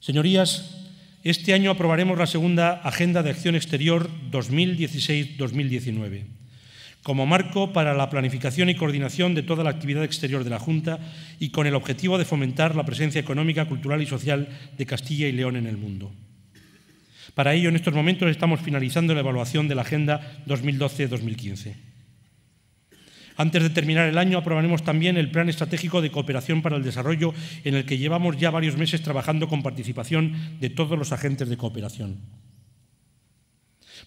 Señorías, este año aprobaremos la segunda Agenda de Acción Exterior 2016-2019 como marco para la planificación y coordinación de toda la actividad exterior de la Junta y con el objetivo de fomentar la presencia económica, cultural y social de Castilla y León en el mundo. Para ello, en estos momentos estamos finalizando la evaluación de la Agenda 2012-2015. Antes de terminar el año aprobaremos también el Plan Estratégico de Cooperación para el Desarrollo, en el que llevamos ya varios meses trabajando con participación de todos los agentes de cooperación.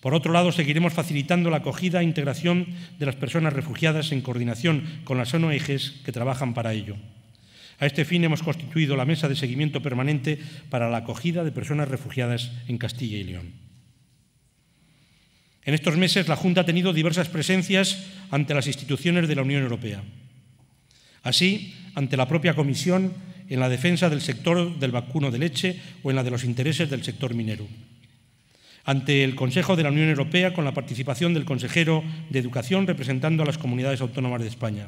Por otro lado, seguiremos facilitando la acogida e integración de las personas refugiadas en coordinación con las ONGs que trabajan para ello. A este fin hemos constituido la Mesa de Seguimiento Permanente para la Acogida de Personas Refugiadas en Castilla y León. En estos meses la Junta ha tenido diversas presencias ante las instituciones de la Unión Europea. Así, ante la propia Comisión en la defensa del sector del vacuno de leche o en la de los intereses del sector minero. Ante el Consejo de la Unión Europea con la participación del consejero de Educación representando a las comunidades autónomas de España.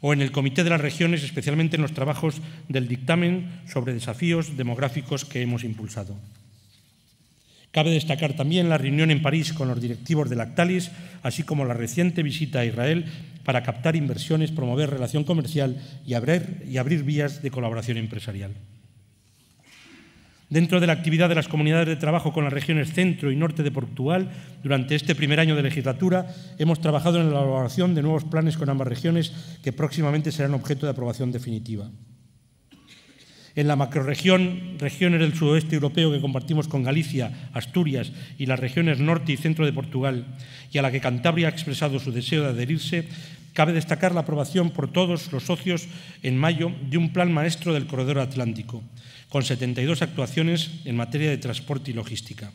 O en el Comité de las Regiones, especialmente en los trabajos del dictamen sobre desafíos demográficos que hemos impulsado. Cabe destacar también la reunión en París con los directivos de Lactalis, así como la reciente visita a Israel para captar inversiones, promover relación comercial y abrir, y abrir vías de colaboración empresarial. Dentro de la actividad de las comunidades de trabajo con las regiones centro y norte de Portugal, durante este primer año de legislatura hemos trabajado en la elaboración de nuevos planes con ambas regiones que próximamente serán objeto de aprobación definitiva. En la macroregión, regiones del sudoeste europeo que compartimos con Galicia, Asturias y las regiones norte y centro de Portugal, y a la que Cantabria ha expresado su deseo de adherirse, cabe destacar la aprobación por todos los socios en mayo de un plan maestro del corredor atlántico, con 72 actuaciones en materia de transporte y logística.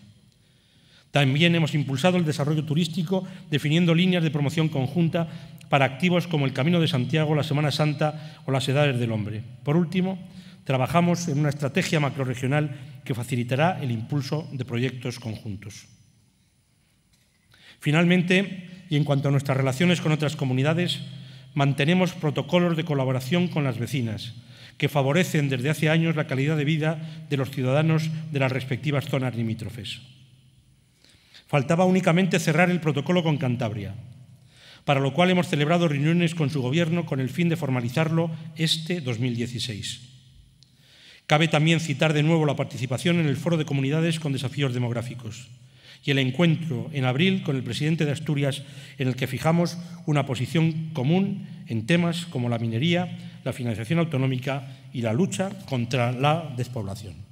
También hemos impulsado el desarrollo turístico, definiendo líneas de promoción conjunta para activos como el Camino de Santiago, la Semana Santa o las Edades del Hombre. Por último, trabajamos en una estrategia macroregional que facilitará el impulso de proyectos conjuntos. Finalmente, y en cuanto a nuestras relaciones con otras comunidades, mantenemos protocolos de colaboración con las vecinas, que favorecen desde hace años la calidad de vida de los ciudadanos de las respectivas zonas limítrofes. Faltaba únicamente cerrar el protocolo con Cantabria, para lo cual hemos celebrado reuniones con su Gobierno con el fin de formalizarlo este 2016. Cabe también citar de nuevo la participación en el Foro de Comunidades con Desafíos Demográficos y el encuentro en abril con el presidente de Asturias en el que fijamos una posición común en temas como la minería, la financiación autonómica y la lucha contra la despoblación.